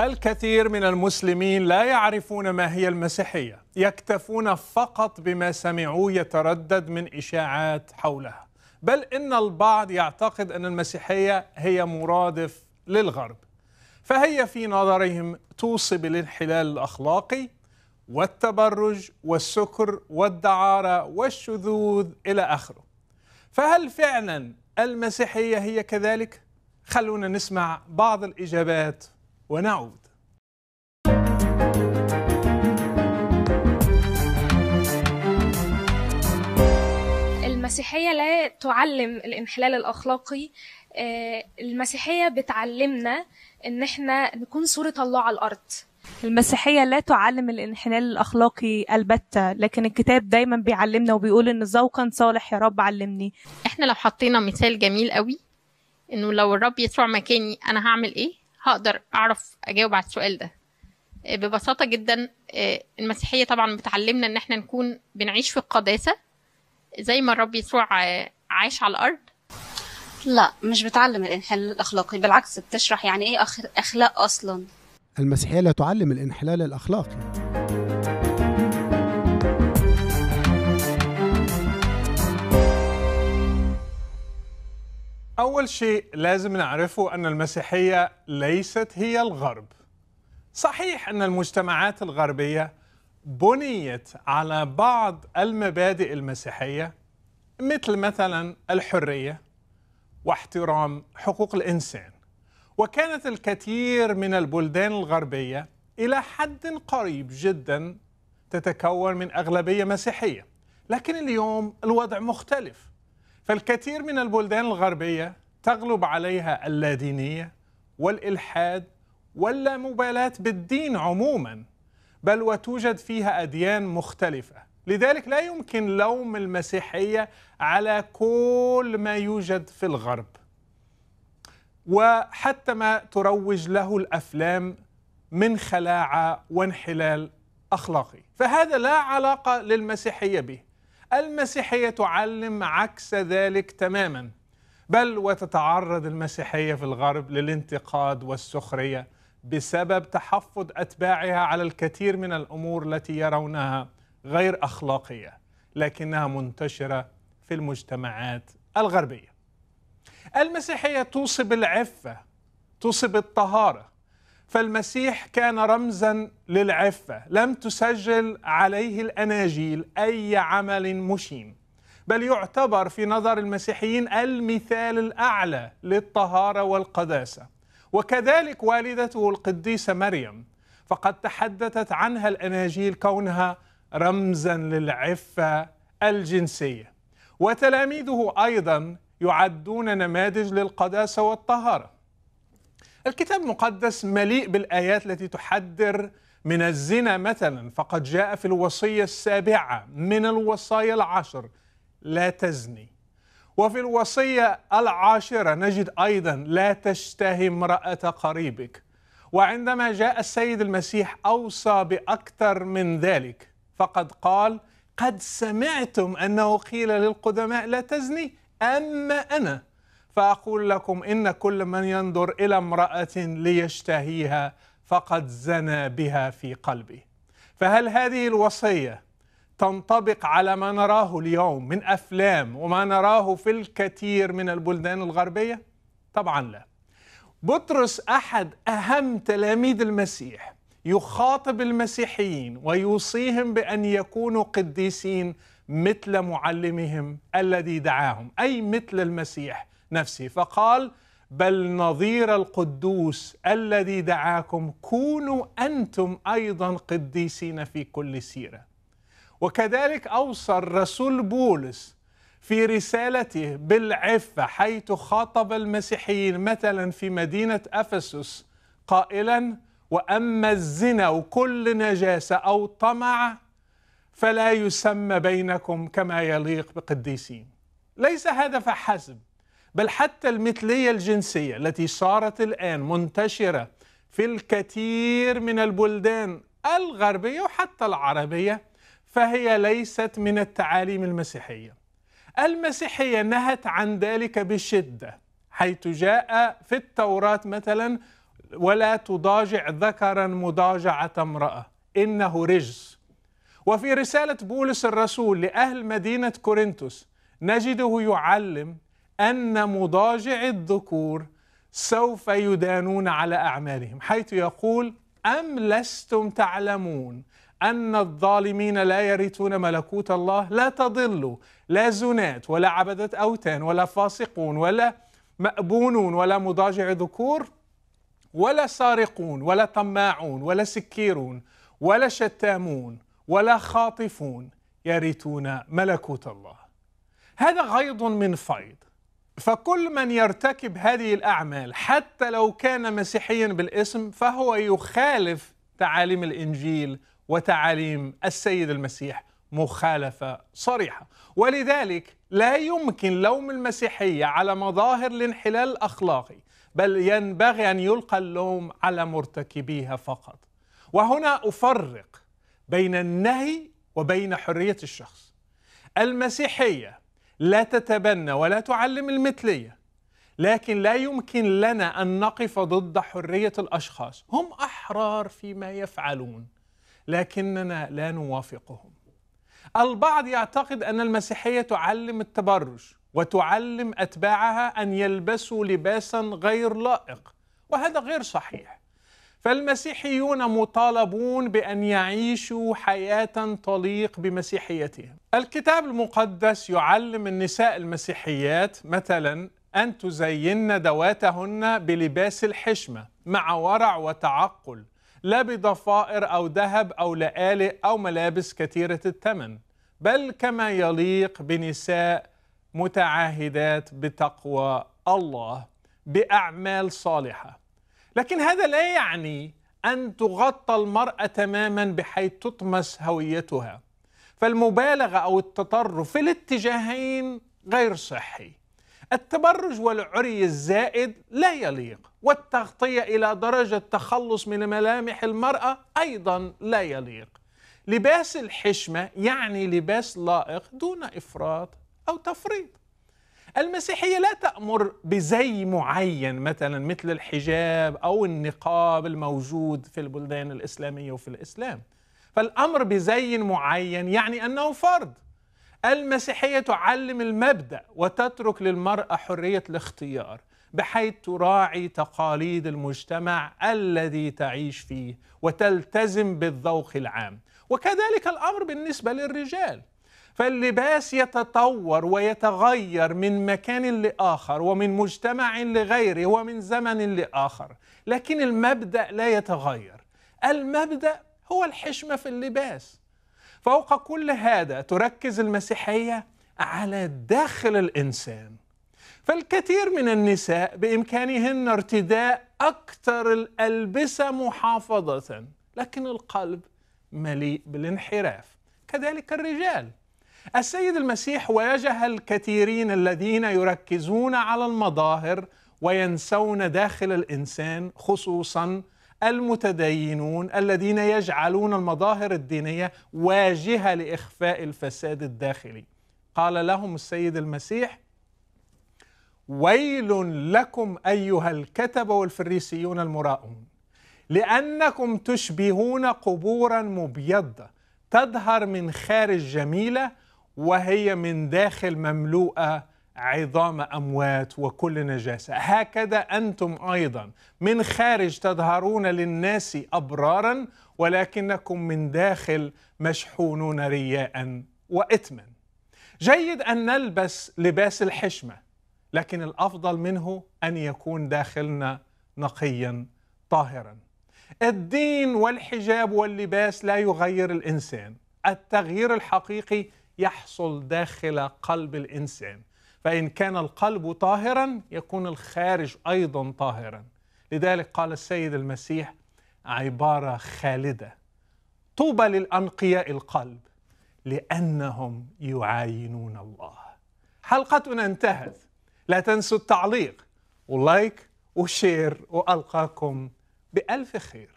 الكثير من المسلمين لا يعرفون ما هي المسيحيه يكتفون فقط بما سمعوه يتردد من اشاعات حولها بل ان البعض يعتقد ان المسيحيه هي مرادف للغرب فهي في نظرهم توصي بالانحلال الاخلاقي والتبرج والسكر والدعاره والشذوذ الى اخره فهل فعلا المسيحيه هي كذلك خلونا نسمع بعض الاجابات ونعود المسيحية لا تعلم الانحلال الأخلاقي آه، المسيحية بتعلمنا إن إحنا نكون صورة الله على الأرض المسيحية لا تعلم الانحلال الأخلاقي البتة لكن الكتاب دايما بيعلمنا وبيقول إن ذوقا صالح يا رب علمني إحنا لو حطينا مثال جميل قوي إنه لو الرب يسوع مكاني أنا هعمل إيه هقدر اعرف اجاوب على السؤال ده آه، ببساطه جدا آه، المسيحيه طبعا بتعلمنا ان احنا نكون بنعيش في القداسه زي ما الرب يسوع آه، عاش على الارض لا مش بتعلم الانحلال الاخلاقي بالعكس بتشرح يعني ايه اخلاق اصلا المسيحيه لا تعلم الانحلال الاخلاقي أول شيء لازم نعرفه أن المسيحية ليست هي الغرب. صحيح أن المجتمعات الغربية بنيت على بعض المبادئ المسيحية مثل مثلا الحرية واحترام حقوق الإنسان. وكانت الكثير من البلدان الغربية إلى حد قريب جدا تتكون من أغلبية مسيحية. لكن اليوم الوضع مختلف. فالكثير من البلدان الغربية تغلب عليها اللادينية والإلحاد واللامبالاة بالدين عموما بل وتوجد فيها أديان مختلفة لذلك لا يمكن لوم المسيحية على كل ما يوجد في الغرب وحتى ما تروج له الأفلام من خلاعة وانحلال أخلاقي فهذا لا علاقة للمسيحية به المسيحية تعلم عكس ذلك تماما بل وتتعرض المسيحية في الغرب للانتقاد والسخرية بسبب تحفظ أتباعها على الكثير من الأمور التي يرونها غير أخلاقية لكنها منتشرة في المجتمعات الغربية المسيحية توصي بالعفة توصي بالطهارة فالمسيح كان رمزا للعفه لم تسجل عليه الاناجيل اي عمل مشين بل يعتبر في نظر المسيحيين المثال الاعلى للطهاره والقداسه وكذلك والدته القديسه مريم فقد تحدثت عنها الاناجيل كونها رمزا للعفه الجنسيه وتلاميذه ايضا يعدون نماذج للقداسه والطهاره الكتاب المقدس مليء بالآيات التي تحذر من الزنا مثلا فقد جاء في الوصية السابعة من الوصايا العشر لا تزني وفي الوصية العاشرة نجد أيضا لا تشتهي امرأة قريبك وعندما جاء السيد المسيح أوصى بأكثر من ذلك فقد قال قد سمعتم أنه قيل للقدماء لا تزني أما أنا فأقول لكم إن كل من ينظر إلى امرأة ليشتهيها فقد زنى بها في قلبه فهل هذه الوصية تنطبق على ما نراه اليوم من أفلام وما نراه في الكثير من البلدان الغربية؟ طبعا لا بطرس أحد أهم تلاميذ المسيح يخاطب المسيحيين ويوصيهم بأن يكونوا قديسين مثل معلمهم الذي دعاهم أي مثل المسيح نفسه فقال بل نظير القدوس الذي دعاكم كونوا انتم ايضا قديسين في كل سيره وكذلك اوصى الرسول بولس في رسالته بالعفه حيث خاطب المسيحيين مثلا في مدينه افسس قائلا واما الزنا وكل نجاسه او طمع فلا يسمى بينكم كما يليق بقديسين ليس هذا فحسب بل حتى المثلية الجنسية التي صارت الآن منتشرة في الكثير من البلدان الغربية وحتى العربية فهي ليست من التعاليم المسيحية المسيحية نهت عن ذلك بشدة حيث جاء في التوراة مثلا ولا تضاجع ذكرا مضاجعة امرأة إنه رجس وفي رسالة بولس الرسول لأهل مدينة كورنثوس نجده يعلم أن مضاجع الذكور سوف يدانون على أعمالهم حيث يقول أم لستم تعلمون أن الظالمين لا يرثون ملكوت الله لا تضلوا لا زنات ولا عبدة أوثان ولا فاسقون ولا مأبونون ولا مضاجع ذكور ولا سارقون ولا طماعون ولا سكيرون ولا شتامون ولا خاطفون يرثون ملكوت الله هذا غيض من فيض فكل من يرتكب هذه الأعمال حتى لو كان مسيحيا بالاسم فهو يخالف تعاليم الإنجيل وتعاليم السيد المسيح مخالفة صريحة ولذلك لا يمكن لوم المسيحية على مظاهر الانحلال الأخلاقي بل ينبغي أن يلقى اللوم على مرتكبيها فقط وهنا أفرق بين النهي وبين حرية الشخص المسيحية لا تتبنى ولا تعلم المثلية لكن لا يمكن لنا أن نقف ضد حرية الأشخاص هم أحرار فيما يفعلون لكننا لا نوافقهم البعض يعتقد أن المسيحية تعلم التبرج وتعلم أتباعها أن يلبسوا لباسا غير لائق وهذا غير صحيح فالمسيحيون مطالبون بأن يعيشوا حياة تليق بمسيحيتهم الكتاب المقدس يعلم النساء المسيحيات مثلا أن تزين دواتهن بلباس الحشمة مع ورع وتعقل لا بضفائر أو ذهب أو لآلئ أو ملابس كثيرة الثمن بل كما يليق بنساء متعاهدات بتقوى الله بأعمال صالحة لكن هذا لا يعني أن تغطى المرأة تماما بحيث تطمس هويتها فالمبالغة أو التطرف في الاتجاهين غير صحي التبرج والعري الزائد لا يليق والتغطية إلى درجة تخلص من ملامح المرأة أيضا لا يليق لباس الحشمة يعني لباس لائق دون إفراط أو تفريط المسيحية لا تأمر بزي معين مثلا مثل الحجاب أو النقاب الموجود في البلدان الإسلامية وفي الإسلام فالأمر بزي معين يعني أنه فرض المسيحية تعلم المبدأ وتترك للمرأة حرية الاختيار بحيث تراعي تقاليد المجتمع الذي تعيش فيه وتلتزم بالذوق العام وكذلك الأمر بالنسبة للرجال فاللباس يتطور ويتغير من مكان لآخر ومن مجتمع لغيره ومن زمن لآخر لكن المبدأ لا يتغير المبدأ هو الحشمة في اللباس فوق كل هذا تركز المسيحية على داخل الإنسان فالكثير من النساء بإمكانهن ارتداء أكثر الألبسة محافظة لكن القلب مليء بالانحراف كذلك الرجال السيد المسيح واجه الكثيرين الذين يركزون على المظاهر وينسون داخل الانسان خصوصا المتدينون الذين يجعلون المظاهر الدينيه واجهه لاخفاء الفساد الداخلي قال لهم السيد المسيح ويل لكم ايها الكتبه والفريسيون المراؤون لانكم تشبهون قبورا مبيضه تظهر من خارج جميله وهي من داخل مملوءه عظام اموات وكل نجاسه هكذا انتم ايضا من خارج تظهرون للناس ابرارا ولكنكم من داخل مشحونون رياء واثما جيد ان نلبس لباس الحشمه لكن الافضل منه ان يكون داخلنا نقيا طاهرا الدين والحجاب واللباس لا يغير الانسان التغيير الحقيقي يحصل داخل قلب الانسان فان كان القلب طاهرا يكون الخارج ايضا طاهرا لذلك قال السيد المسيح عباره خالده طوبى للانقياء القلب لانهم يعاينون الله حلقتنا انتهت لا تنسوا التعليق ولايك وشير والقاكم بالف خير